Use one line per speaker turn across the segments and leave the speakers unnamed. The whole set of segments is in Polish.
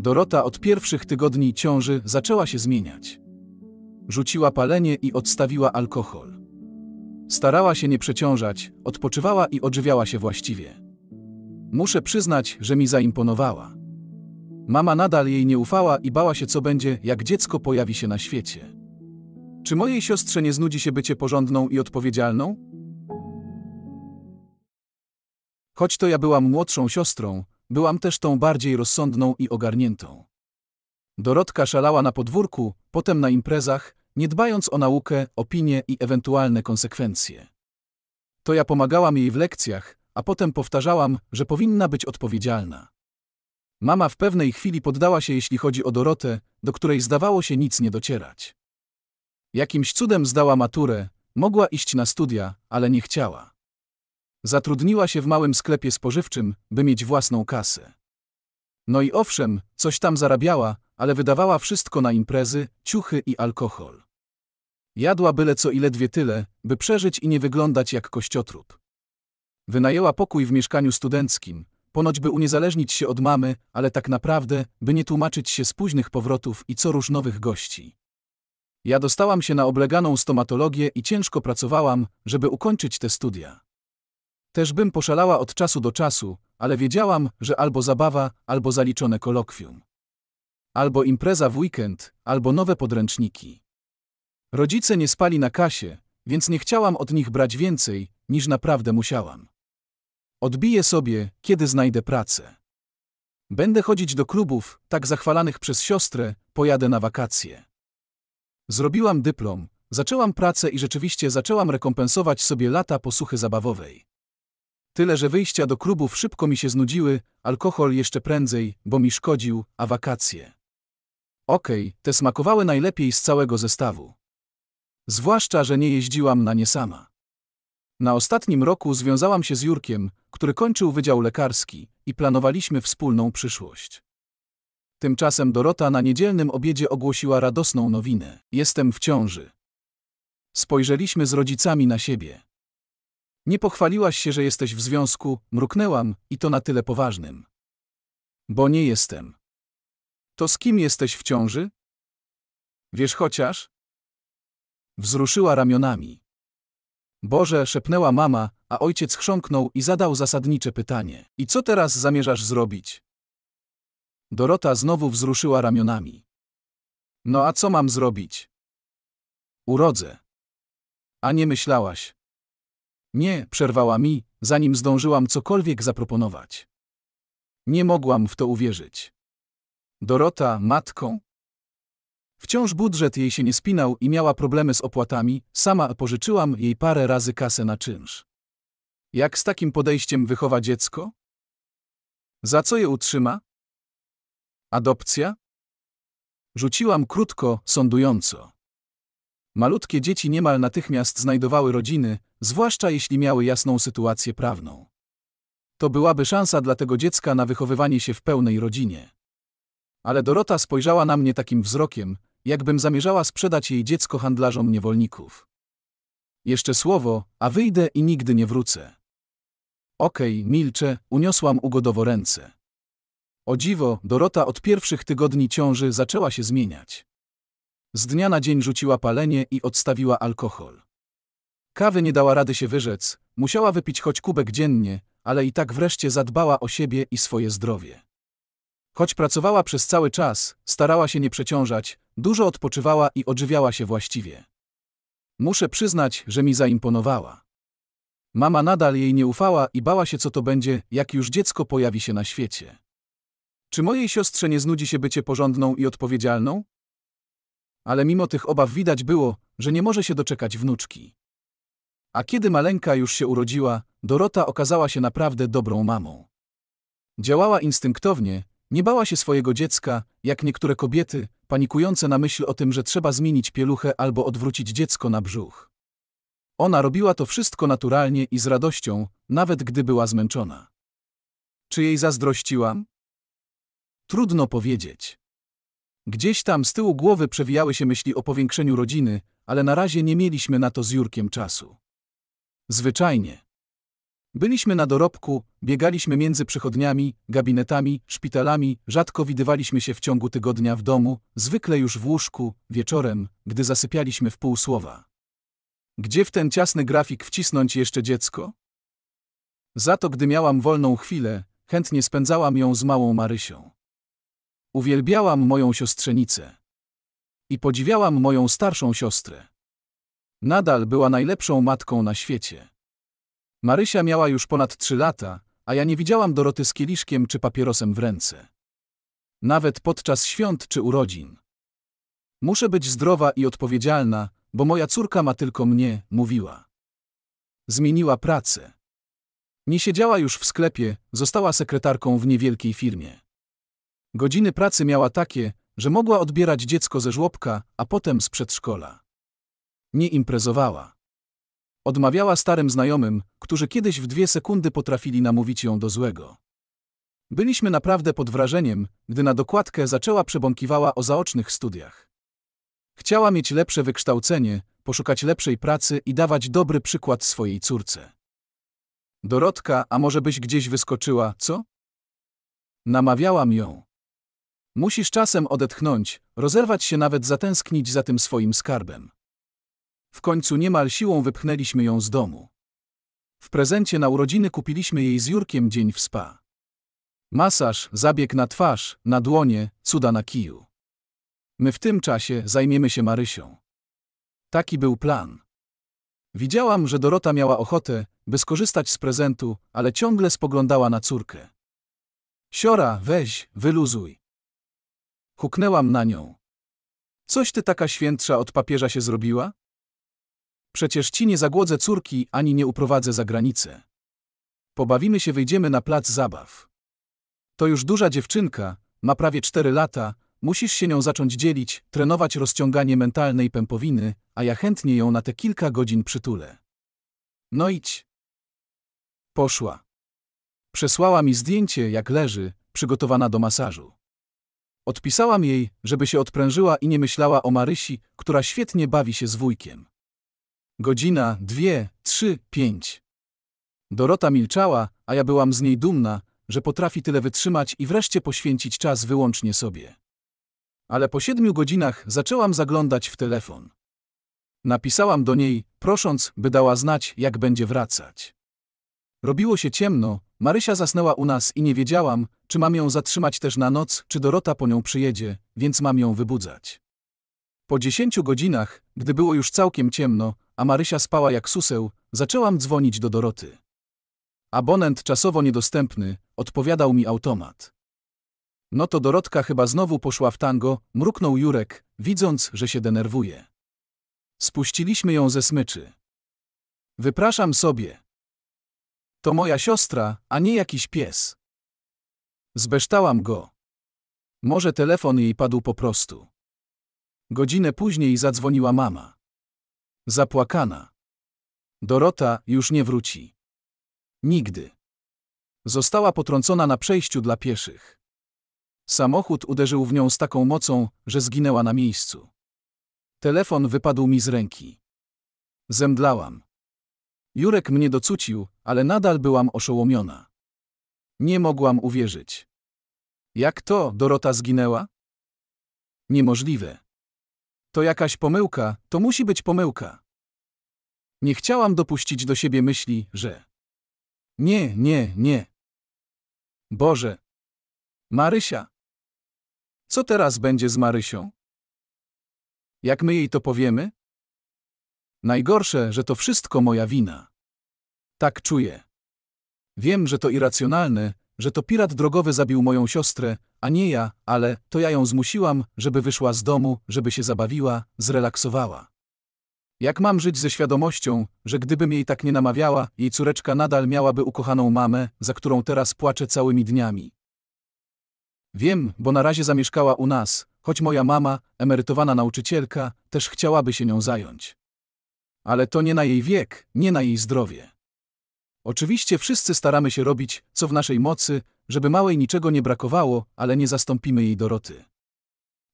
Dorota od pierwszych tygodni ciąży zaczęła się zmieniać. Rzuciła palenie i odstawiła alkohol. Starała się nie przeciążać, odpoczywała i odżywiała się właściwie. Muszę przyznać, że mi zaimponowała. Mama nadal jej nie ufała i bała się, co będzie, jak dziecko pojawi się na świecie. Czy mojej siostrze nie znudzi się bycie porządną i odpowiedzialną? Choć to ja byłam młodszą siostrą, Byłam też tą bardziej rozsądną i ogarniętą. Dorotka szalała na podwórku, potem na imprezach, nie dbając o naukę, opinie i ewentualne konsekwencje. To ja pomagałam jej w lekcjach, a potem powtarzałam, że powinna być odpowiedzialna. Mama w pewnej chwili poddała się, jeśli chodzi o Dorotę, do której zdawało się nic nie docierać. Jakimś cudem zdała maturę, mogła iść na studia, ale nie chciała. Zatrudniła się w małym sklepie spożywczym, by mieć własną kasę. No i owszem, coś tam zarabiała, ale wydawała wszystko na imprezy, ciuchy i alkohol. Jadła byle co i ledwie tyle, by przeżyć i nie wyglądać jak kościotrup. Wynajęła pokój w mieszkaniu studenckim, ponoć by uniezależnić się od mamy, ale tak naprawdę, by nie tłumaczyć się z późnych powrotów i co róż nowych gości. Ja dostałam się na obleganą stomatologię i ciężko pracowałam, żeby ukończyć te studia. Też bym poszalała od czasu do czasu, ale wiedziałam, że albo zabawa, albo zaliczone kolokwium. Albo impreza w weekend, albo nowe podręczniki. Rodzice nie spali na kasie, więc nie chciałam od nich brać więcej, niż naprawdę musiałam. Odbiję sobie, kiedy znajdę pracę. Będę chodzić do klubów, tak zachwalanych przez siostrę, pojadę na wakacje. Zrobiłam dyplom, zaczęłam pracę i rzeczywiście zaczęłam rekompensować sobie lata posuchy zabawowej. Tyle, że wyjścia do klubów szybko mi się znudziły, alkohol jeszcze prędzej, bo mi szkodził, a wakacje. Okej, okay, te smakowały najlepiej z całego zestawu. Zwłaszcza, że nie jeździłam na nie sama. Na ostatnim roku związałam się z Jurkiem, który kończył wydział lekarski i planowaliśmy wspólną przyszłość. Tymczasem Dorota na niedzielnym obiedzie ogłosiła radosną nowinę: Jestem w ciąży. Spojrzeliśmy z rodzicami na siebie. Nie pochwaliłaś się, że jesteś w związku, mruknęłam, i to na tyle poważnym. Bo nie jestem. To z kim jesteś w ciąży? Wiesz chociaż? Wzruszyła ramionami. Boże, szepnęła mama, a ojciec chrząknął i zadał zasadnicze pytanie. I co teraz zamierzasz zrobić? Dorota znowu wzruszyła ramionami. No a co mam zrobić? Urodzę. A nie myślałaś. Nie, przerwała mi, zanim zdążyłam cokolwiek zaproponować. Nie mogłam w to uwierzyć. Dorota, matką? Wciąż budżet jej się nie spinał i miała problemy z opłatami, sama pożyczyłam jej parę razy kasę na czynsz. Jak z takim podejściem wychowa dziecko? Za co je utrzyma? Adopcja? Rzuciłam krótko, sądująco. Malutkie dzieci niemal natychmiast znajdowały rodziny, zwłaszcza jeśli miały jasną sytuację prawną. To byłaby szansa dla tego dziecka na wychowywanie się w pełnej rodzinie. Ale Dorota spojrzała na mnie takim wzrokiem, jakbym zamierzała sprzedać jej dziecko handlarzom niewolników. Jeszcze słowo, a wyjdę i nigdy nie wrócę. Okej, okay, milczę, uniosłam ugodowo ręce. O dziwo, Dorota od pierwszych tygodni ciąży zaczęła się zmieniać. Z dnia na dzień rzuciła palenie i odstawiła alkohol. Kawy nie dała rady się wyrzec, musiała wypić choć kubek dziennie, ale i tak wreszcie zadbała o siebie i swoje zdrowie. Choć pracowała przez cały czas, starała się nie przeciążać, dużo odpoczywała i odżywiała się właściwie. Muszę przyznać, że mi zaimponowała. Mama nadal jej nie ufała i bała się, co to będzie, jak już dziecko pojawi się na świecie. Czy mojej siostrze nie znudzi się bycie porządną i odpowiedzialną? ale mimo tych obaw widać było, że nie może się doczekać wnuczki. A kiedy maleńka już się urodziła, Dorota okazała się naprawdę dobrą mamą. Działała instynktownie, nie bała się swojego dziecka, jak niektóre kobiety, panikujące na myśl o tym, że trzeba zmienić pieluchę albo odwrócić dziecko na brzuch. Ona robiła to wszystko naturalnie i z radością, nawet gdy była zmęczona. Czy jej zazdrościłam? Trudno powiedzieć. Gdzieś tam z tyłu głowy przewijały się myśli o powiększeniu rodziny, ale na razie nie mieliśmy na to z Jurkiem czasu. Zwyczajnie. Byliśmy na dorobku, biegaliśmy między przychodniami, gabinetami, szpitalami, rzadko widywaliśmy się w ciągu tygodnia w domu, zwykle już w łóżku, wieczorem, gdy zasypialiśmy w pół słowa. Gdzie w ten ciasny grafik wcisnąć jeszcze dziecko? Za to, gdy miałam wolną chwilę, chętnie spędzałam ją z małą Marysią. Uwielbiałam moją siostrzenicę. I podziwiałam moją starszą siostrę. Nadal była najlepszą matką na świecie. Marysia miała już ponad trzy lata, a ja nie widziałam Doroty z kieliszkiem czy papierosem w ręce. Nawet podczas świąt czy urodzin. Muszę być zdrowa i odpowiedzialna, bo moja córka ma tylko mnie, mówiła. Zmieniła pracę. Nie siedziała już w sklepie, została sekretarką w niewielkiej firmie. Godziny pracy miała takie, że mogła odbierać dziecko ze żłobka, a potem z przedszkola. Nie imprezowała. Odmawiała starym znajomym, którzy kiedyś w dwie sekundy potrafili namówić ją do złego. Byliśmy naprawdę pod wrażeniem, gdy na dokładkę zaczęła przebąkiwała o zaocznych studiach. Chciała mieć lepsze wykształcenie, poszukać lepszej pracy i dawać dobry przykład swojej córce. Dorotka, a może byś gdzieś wyskoczyła, co? Namawiałam ją. Musisz czasem odetchnąć, rozerwać się nawet zatęsknić za tym swoim skarbem. W końcu niemal siłą wypchnęliśmy ją z domu. W prezencie na urodziny kupiliśmy jej z Jurkiem dzień w spa. Masaż, zabieg na twarz, na dłonie, cuda na kiju. My w tym czasie zajmiemy się Marysią. Taki był plan. Widziałam, że Dorota miała ochotę, by skorzystać z prezentu, ale ciągle spoglądała na córkę. Siora, weź, wyluzuj. Huknęłam na nią. Coś ty taka świętsza od papieża się zrobiła? Przecież ci nie zagłodzę córki, ani nie uprowadzę za granicę. Pobawimy się, wyjdziemy na plac zabaw. To już duża dziewczynka, ma prawie cztery lata, musisz się nią zacząć dzielić, trenować rozciąganie mentalnej pępowiny, a ja chętnie ją na te kilka godzin przytulę. No idź. Poszła. Przesłała mi zdjęcie, jak leży, przygotowana do masażu. Odpisałam jej, żeby się odprężyła i nie myślała o Marysi, która świetnie bawi się z wujkiem. Godzina, dwie, trzy, pięć. Dorota milczała, a ja byłam z niej dumna, że potrafi tyle wytrzymać i wreszcie poświęcić czas wyłącznie sobie. Ale po siedmiu godzinach zaczęłam zaglądać w telefon. Napisałam do niej, prosząc, by dała znać, jak będzie wracać. Robiło się ciemno, Marysia zasnęła u nas i nie wiedziałam, czy mam ją zatrzymać też na noc, czy Dorota po nią przyjedzie, więc mam ją wybudzać. Po dziesięciu godzinach, gdy było już całkiem ciemno, a Marysia spała jak suseł, zaczęłam dzwonić do Doroty. Abonent czasowo niedostępny, odpowiadał mi automat. No to Dorotka chyba znowu poszła w tango, mruknął Jurek, widząc, że się denerwuje. Spuściliśmy ją ze smyczy. Wypraszam sobie. To moja siostra, a nie jakiś pies. Zbeształam go. Może telefon jej padł po prostu. Godzinę później zadzwoniła mama. Zapłakana. Dorota już nie wróci. Nigdy. Została potrącona na przejściu dla pieszych. Samochód uderzył w nią z taką mocą, że zginęła na miejscu. Telefon wypadł mi z ręki. Zemdlałam. Jurek mnie docucił, ale nadal byłam oszołomiona. Nie mogłam uwierzyć. Jak to, Dorota zginęła? Niemożliwe. To jakaś pomyłka, to musi być pomyłka. Nie chciałam dopuścić do siebie myśli, że. Nie, nie, nie. Boże. Marysia. Co teraz będzie z Marysią? Jak my jej to powiemy? Najgorsze, że to wszystko moja wina. Tak czuję. Wiem, że to irracjonalne, że to pirat drogowy zabił moją siostrę, a nie ja, ale to ja ją zmusiłam, żeby wyszła z domu, żeby się zabawiła, zrelaksowała. Jak mam żyć ze świadomością, że gdybym jej tak nie namawiała, jej córeczka nadal miałaby ukochaną mamę, za którą teraz płaczę całymi dniami? Wiem, bo na razie zamieszkała u nas, choć moja mama, emerytowana nauczycielka, też chciałaby się nią zająć. Ale to nie na jej wiek, nie na jej zdrowie. Oczywiście wszyscy staramy się robić, co w naszej mocy, żeby małej niczego nie brakowało, ale nie zastąpimy jej Doroty.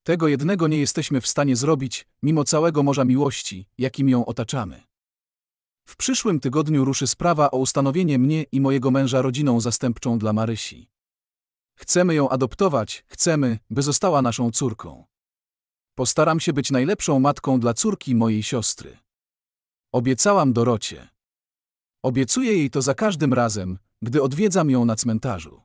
Tego jednego nie jesteśmy w stanie zrobić, mimo całego morza miłości, jakim ją otaczamy. W przyszłym tygodniu ruszy sprawa o ustanowienie mnie i mojego męża rodziną zastępczą dla Marysi. Chcemy ją adoptować, chcemy, by została naszą córką. Postaram się być najlepszą matką dla córki mojej siostry. Obiecałam Dorocie. Obiecuję jej to za każdym razem, gdy odwiedzam ją na cmentarzu.